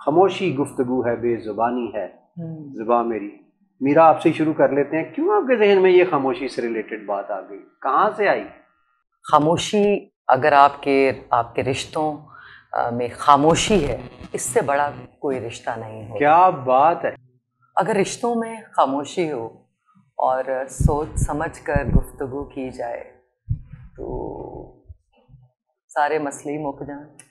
खामोशी गुफ्तु है बेजुबानी है हम्म। जुबा मेरी मीरा आपसे शुरू कर लेते हैं क्यों आपके जहन में ये खामोशी से रिलेटेड बात आ गई कहाँ से आई खामोशी अगर आपके आपके रिश्तों में खामोशी है इससे बड़ा कोई रिश्ता नहीं है क्या बात है अगर रिश्तों में खामोशी हो और सोच समझ कर गुफ्तु की जाए तो सारे मसले ही मुक जाए